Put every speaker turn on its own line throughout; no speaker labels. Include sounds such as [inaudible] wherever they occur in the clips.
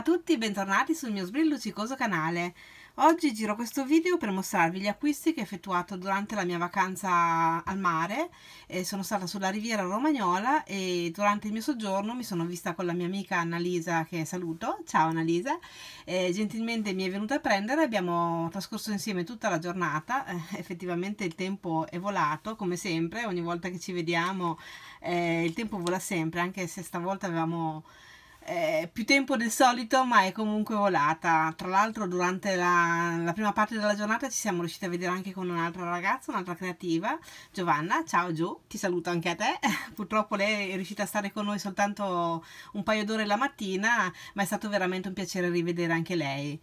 a tutti e bentornati sul mio sbrillucicoso canale. Oggi giro questo video per mostrarvi gli acquisti che ho effettuato durante la mia vacanza al mare. Eh, sono stata sulla riviera romagnola e durante il mio soggiorno mi sono vista con la mia amica Annalisa che saluto. Ciao Annalisa! Eh, gentilmente mi è venuta a prendere, abbiamo trascorso insieme tutta la giornata. [laughs] effettivamente il tempo è volato come sempre, ogni volta che ci vediamo eh, il tempo vola sempre, anche se stavolta avevamo eh, più tempo del solito ma è comunque volata tra l'altro durante la, la, prima parte della giornata ci siamo riusciti a vedere anche con un'altra ragazza un'altra creativa Giovanna ciao Giù, ti saluto anche a te [laughs] purtroppo lei è riuscita a stare con noi soltanto un paio d'ore la mattina ma è stato veramente un piacere rivedere anche lei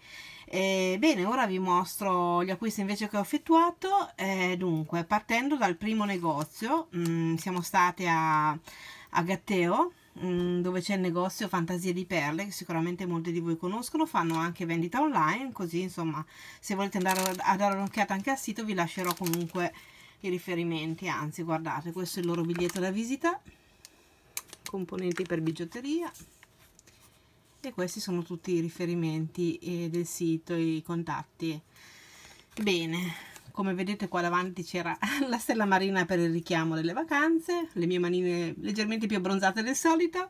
eh, bene, ora vi mostro gli acquisti invece che ho effettuato. Eh, dunque, partendo dal primo negozio, mh, mm, siamo state a, a Gatteo, Mm, dove c'è il negozio Fantasia di Perle che sicuramente molti di voi conoscono fanno anche vendita online così insomma se volete andare a dare un'occhiata anche al sito vi lascerò comunque i riferimenti anzi guardate questo è il loro biglietto da visita componenti per bigiotteria e questi sono tutti i riferimenti eh, del sito i contatti bene come vedete qua davanti c'era [laughs] la stella marina per il richiamo delle vacanze, le mie manine leggermente più abbronzate del solito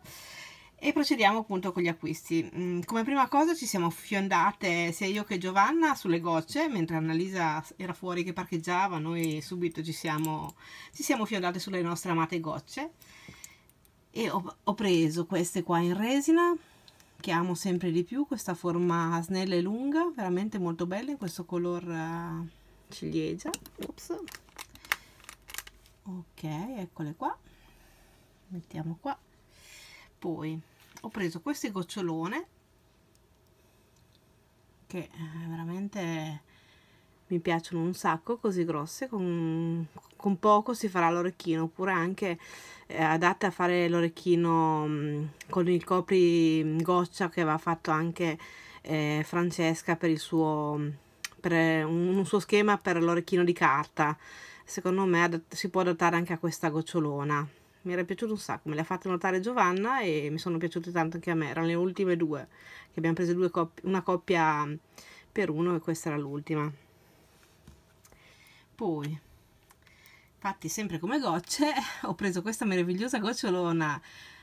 e procediamo appunto con gli acquisti. Mm, come prima cosa ci siamo fiondate sia io che Giovanna sulle gocce, mentre Annalisa era fuori che parcheggiava, noi subito ci siamo, ci siamo fiondate sulle nostre amate gocce e ho, ho preso queste qua in resina che amo sempre di più, questa forma snella e lunga, veramente molto bella in questo color eh, ciliegia Ops. ok eccole qua mettiamo qua poi ho preso questi gocciolone che eh, veramente mi piacciono un sacco così grosse con, con poco si farà l'orecchino oppure anche eh, adatte a fare l'orecchino mm, con il copri goccia che aveva fatto anche eh, Francesca per il suo mm, per un suo schema per l'orecchino di carta secondo me si può adattare anche a questa gocciolona mi era piaciuto un sacco, me l'ha fatta notare Giovanna e mi sono piaciute tanto anche a me, erano le ultime due che abbiamo preso due coppie, una coppia per uno e questa era l'ultima poi infatti sempre come gocce [laughs] ho preso questa meravigliosa gocciolona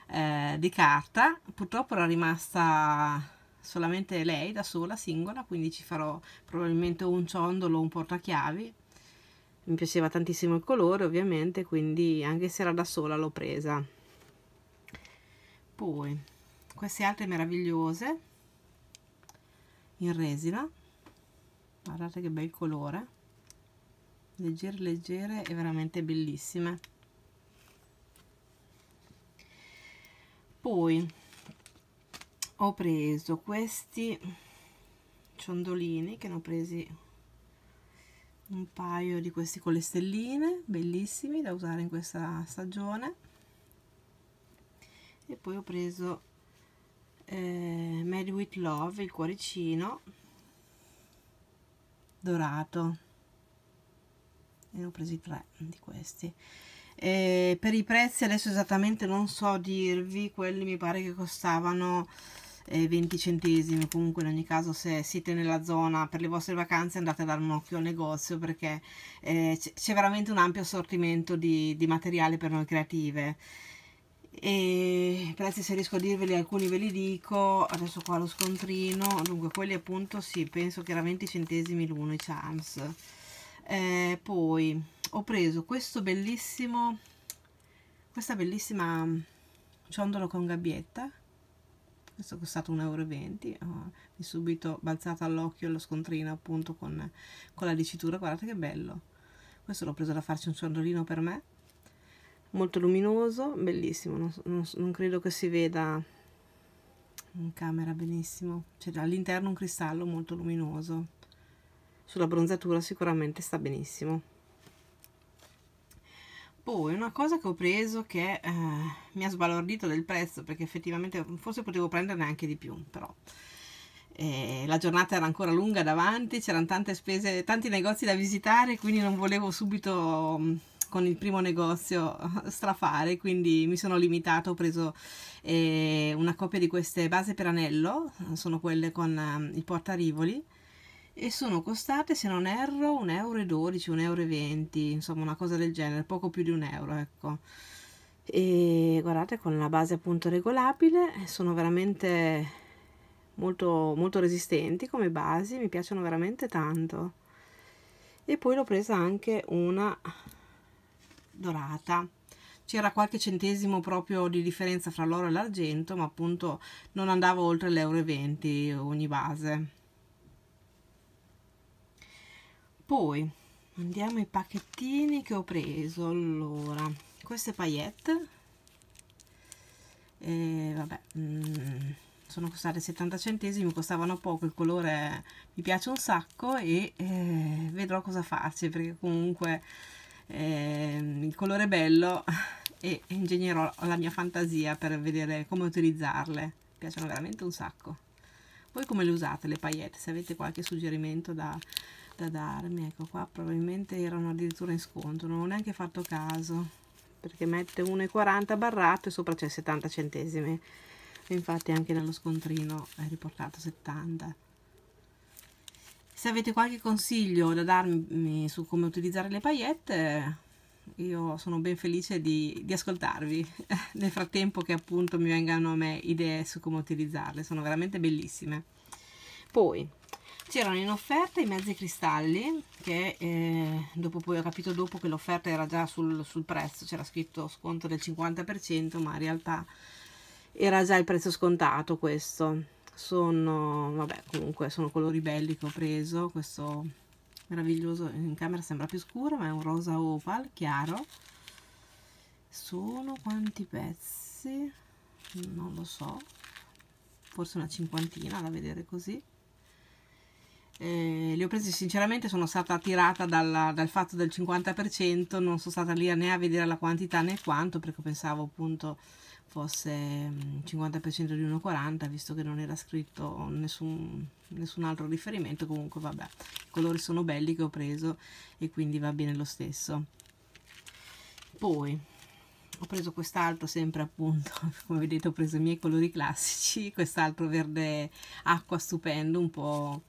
eh, di carta purtroppo era rimasta solamente lei da sola, singola, quindi ci farò probabilmente un ciondolo, o un portachiavi. Mi piaceva tantissimo il colore ovviamente, quindi anche se era da sola l'ho presa. Poi queste altre meravigliose in resina, guardate che bel colore, leggere leggere e veramente bellissime. Poi ho preso questi ciondolini che ne ho presi un paio di questi con le stelline bellissimi da usare in questa stagione e poi ho preso eh, Made with Love il cuoricino dorato e ne ho presi tre di questi e per i prezzi adesso esattamente non so dirvi quelli mi pare che costavano 20 centesimi comunque in ogni caso se siete nella zona per le vostre vacanze andate a dare un occhio al negozio perché eh, c'è veramente un ampio assortimento di, di materiale per noi creative e i prezzi se riesco a dirveli alcuni ve li dico adesso qua lo scontrino dunque quelli appunto sì penso che era 20 centesimi l'uno i charms eh, poi ho preso questo bellissimo questa bellissima mm, ciondolo con gabbietta questo è costato 1,20 euro mi è eh, subito balzata all'occhio lo scontrino appunto con, con la dicitura guardate che bello questo l'ho preso da farci un ciondolino per me molto luminoso bellissimo non, non, non credo che si veda in camera benissimo c'è all'interno un cristallo molto luminoso sulla bronzatura sicuramente sta benissimo poi una cosa che ho preso che eh, mi ha sbalordito del prezzo perché effettivamente forse potevo prenderne anche di più però eh, la giornata era ancora lunga davanti c'erano tante spese tanti negozi da visitare quindi non volevo subito mm, con il primo negozio [laughs] strafare quindi mi sono limitato ho preso eh, una coppia di queste base per anello sono quelle con eh, i portarivoli e sono costate se non erro 1,12 euro, 1,20 euro, insomma una cosa del genere, poco più di un euro ecco. E guardate con la base appunto regolabile eh, sono veramente molto, molto resistenti come basi, mi piacciono veramente tanto. E poi l'ho presa anche una dorata c'era qualche centesimo proprio di differenza fra l'oro e l'argento, ma appunto non andavo oltre l'euro e 20 ogni base poi andiamo ai pacchettini che ho preso allora queste paillette e vabbè mm, sono costate 70 centesimi costavano poco il colore mi piace un sacco e eh, vedrò cosa farci perché comunque eh, il colore è bello e ingegnerò la mia fantasia per vedere come utilizzarle mi piacciono veramente un sacco voi come le usate le paillette se avete qualche suggerimento da da darmi ecco qua probabilmente erano addirittura in sconto non ho neanche fatto caso perché mette 1,40 barrato e sopra c'è 70 centesimi infatti anche nello scontrino è riportato 70 se avete qualche consiglio da darmi su come utilizzare le paillette io sono ben felice di, di ascoltarvi [laughs] nel frattempo che appunto mi vengano a me idee su come utilizzarle sono veramente bellissime poi c'erano in offerta i mezzi cristalli che eh, dopo poi ho capito dopo che l'offerta era già sul, sul prezzo c'era scritto sconto del 50% ma in realtà era già il prezzo scontato questo sono vabbè comunque sono colori belli che ho preso questo meraviglioso in camera sembra più scuro ma è un rosa opal chiaro sono quanti pezzi non lo so forse una cinquantina da vedere così eh, le ho prese sinceramente sono stata attirata dalla, dal fatto del 50% non sono stata lì né a vedere la quantità né quanto perché pensavo appunto fosse 50% mm, di 1,40 visto che non era scritto nessun, nessun altro riferimento comunque vabbè i colori sono belli che ho preso e quindi va bene lo stesso poi ho preso quest'altro sempre appunto [laughs] come vedete ho preso i miei colori classici quest'altro verde acqua stupendo un po'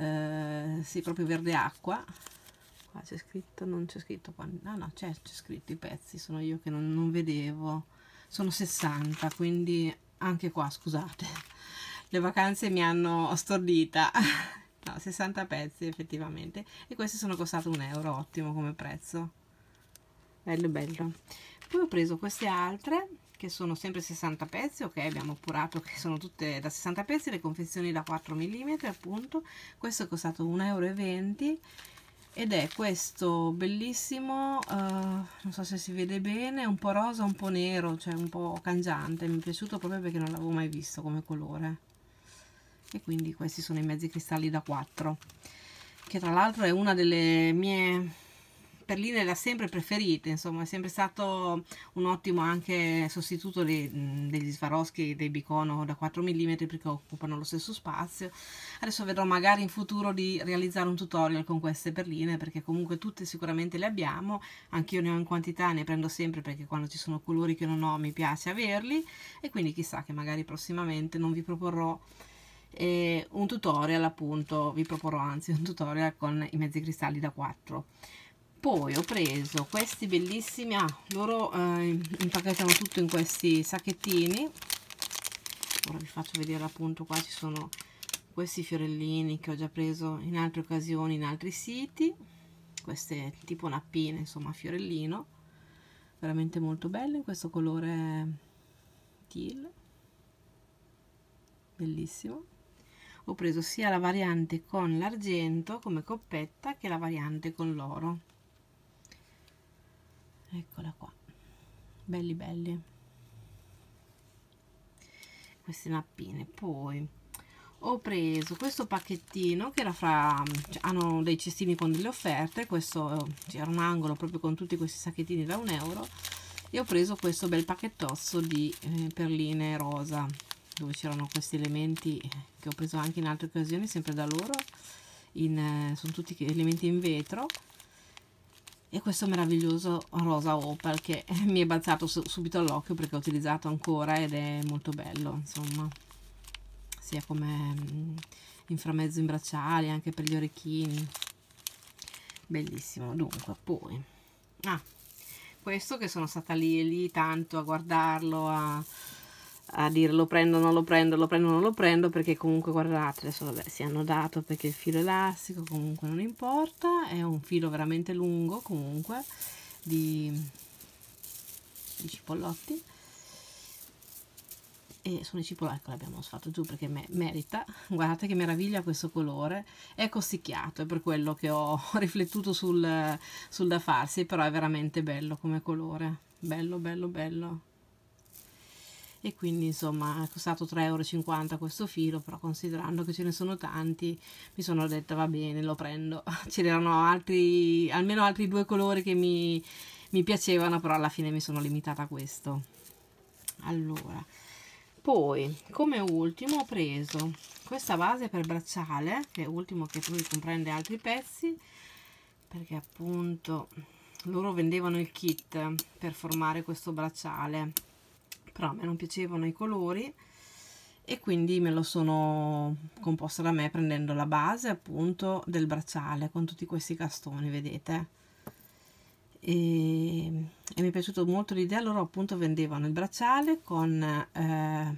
Eh, sì, proprio verde acqua qua c'è scritto, non c'è scritto qua, no no c'è scritto i pezzi, sono io che non, non vedevo sono 60 quindi anche qua scusate le vacanze mi hanno stordita [laughs] no, 60 pezzi effettivamente e questi sono costati un euro ottimo come prezzo bello bello poi ho preso queste altre che sono sempre 60 pezzi ok abbiamo appurato che sono tutte da 60 pezzi le confezioni da 4 mm appunto questo è costato 1,20 euro ed è questo bellissimo uh, non so se si vede bene un po' rosa un po' nero cioè un po' cangiante mi è piaciuto proprio perché non l'avevo mai visto come colore e quindi questi sono i mezzi cristalli da 4 che tra l'altro è una delle mie Perlina da sempre preferite, insomma, è sempre stato un ottimo anche sostituto dei, degli Swarovski dei Bicono da 4 mm perché occupano lo stesso spazio. Adesso vedrò magari in futuro di realizzare un tutorial con queste perline perché comunque tutte sicuramente le abbiamo, anch'io ne ho in quantità, ne prendo sempre perché quando ci sono colori che non ho mi piace averli e quindi chissà che magari prossimamente non vi proporrò eh, un tutorial appunto vi proporrò anzi un tutorial con i mezzi cristalli da 4 poi ho preso questi bellissimi ah loro eh, impacchettano tutto in questi sacchettini ora vi faccio vedere appunto qua ci sono questi fiorellini che ho già preso in altre occasioni in altri siti queste tipo nappine insomma fiorellino veramente molto bello in questo colore teal bellissimo ho preso sia la variante con l'argento come coppetta che la variante con l'oro eccola qua belli belli queste mappine poi ho preso questo pacchettino che era fra cioè, hanno dei cestini con delle offerte questo c'era cioè, un angolo proprio con tutti questi sacchettini da un euro e ho preso questo bel pacchettozzo di eh, perline rosa dove c'erano questi elementi eh, che ho preso anche in altre occasioni sempre da loro in, eh, sono tutti elementi in vetro e questo meraviglioso rosa opal che [laughs] mi è balzato su subito all'occhio perché ho utilizzato ancora ed è molto bello insomma sia come mm, inframezzo in bracciali anche per gli orecchini bellissimo dunque poi ah questo che sono stata lì e lì tanto a guardarlo a a dire lo prendo, non lo prendo, lo prendo, non lo prendo, perché comunque guardate, adesso vabbè, si hanno dato perché il filo elastico comunque non importa, è un filo veramente lungo comunque di, di cipollotti e sono i cipollotti, ecco l'abbiamo sfatto giù perché me merita, guardate che meraviglia questo colore, è costicchiato, è per quello che ho [laughs] riflettuto sul, sul da farsi, però è veramente bello come colore, bello bello bello e quindi insomma è costato 3,50 euro questo filo però considerando che ce ne sono tanti mi sono detta va bene lo prendo [laughs] c'erano altri almeno altri due colori che mi, mi piacevano però alla fine mi sono limitata a questo allora poi come ultimo ho preso questa base per bracciale che è l'ultimo che poi comprende altri pezzi perché appunto loro vendevano il kit per formare questo bracciale però a me non piacevano i colori e quindi me lo sono composta da me prendendo la base appunto del bracciale con tutti questi castoni vedete e, e mi è piaciuto molto l'idea loro appunto vendevano il bracciale con eh,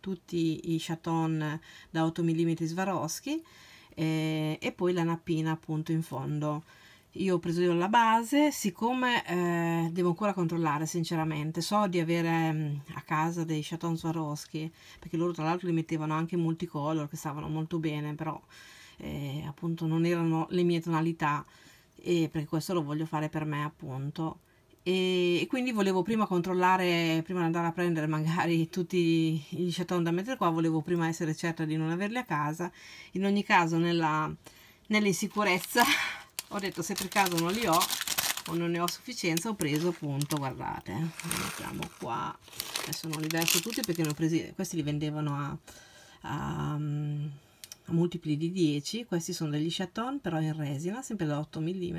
tutti i chaton da 8 mm Swarovski eh, e poi la nappina appunto in fondo io ho preso io la base siccome eh, devo ancora controllare sinceramente so di avere mh, mm, a casa dei Chaton Swarovski perché loro tra l'altro li mettevano anche in multicolor che stavano molto bene però eh, appunto non erano le mie tonalità e perché questo lo voglio fare per me appunto e, e quindi volevo prima controllare prima di andare a prendere magari tutti gli Chaton da mettere qua volevo prima essere certa di non averli a casa in ogni caso nella nell'insicurezza ho detto se per caso non li ho o non ne ho sufficienza ho preso appunto guardate mettiamo qua adesso non li verso tutti perché ne ho presi questi li vendevano a, a, a multipli di 10 questi sono degli chaton però in resina sempre da 8 mm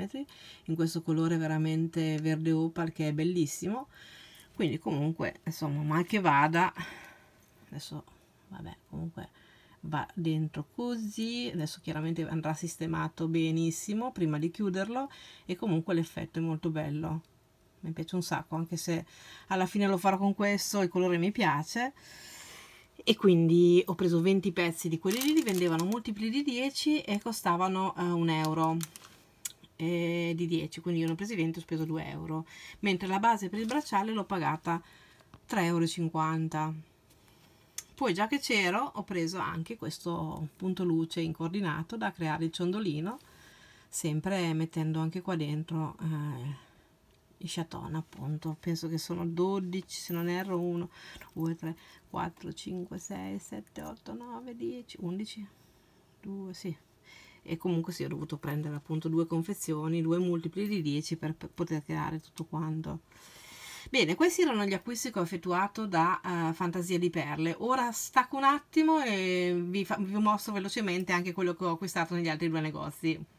in questo colore veramente verde opal che è bellissimo quindi comunque insomma mal che vada adesso vabbè comunque va dentro così adesso chiaramente andrà sistemato benissimo prima di chiuderlo e comunque l'effetto è molto bello mi piace un sacco anche se alla fine lo farò con questo il colore mi piace e quindi ho preso 20 pezzi di quelli lì li vendevano multipli di 10 e costavano eh, un euro eh, di 10 quindi io ne ho presi 20 ho speso 2 euro mentre la base per il bracciale l'ho pagata 3,50 euro poi già che c'ero ho preso anche questo punto luce incoordinato da creare il ciondolino sempre mettendo anche qua dentro eh, i chaton appunto penso che sono 12 se non erro 1 2 3 4 5 6 7 8 9 10 11 2 sì e comunque sì ho dovuto prendere appunto due confezioni due multipli di 10 per poter creare tutto quanto Bene, questi erano gli acquisti che ho effettuato da uh, Fantasia di Perle. Ora stacco un attimo e vi, vi mostro velocemente anche quello che ho acquistato negli altri due negozi.